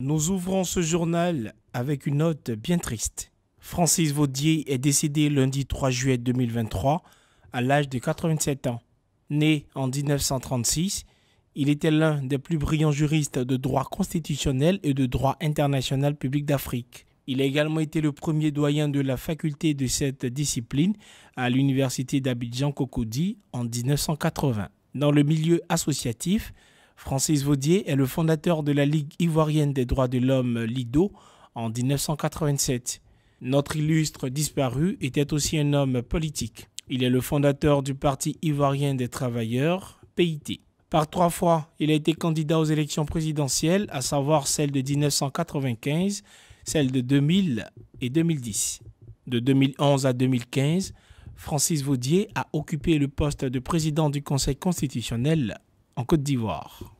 Nous ouvrons ce journal avec une note bien triste. Francis Vaudier est décédé lundi 3 juillet 2023 à l'âge de 87 ans. Né en 1936, il était l'un des plus brillants juristes de droit constitutionnel et de droit international public d'Afrique. Il a également été le premier doyen de la faculté de cette discipline à l'université d'Abidjan-Cocody en 1980. Dans le milieu associatif, Francis Vaudier est le fondateur de la Ligue ivoirienne des droits de l'homme Lido en 1987. Notre illustre disparu était aussi un homme politique. Il est le fondateur du Parti ivoirien des travailleurs, PIT. Par trois fois, il a été candidat aux élections présidentielles, à savoir celles de 1995, celles de 2000 et 2010. De 2011 à 2015, Francis Vaudier a occupé le poste de président du Conseil constitutionnel en Côte d'Ivoire.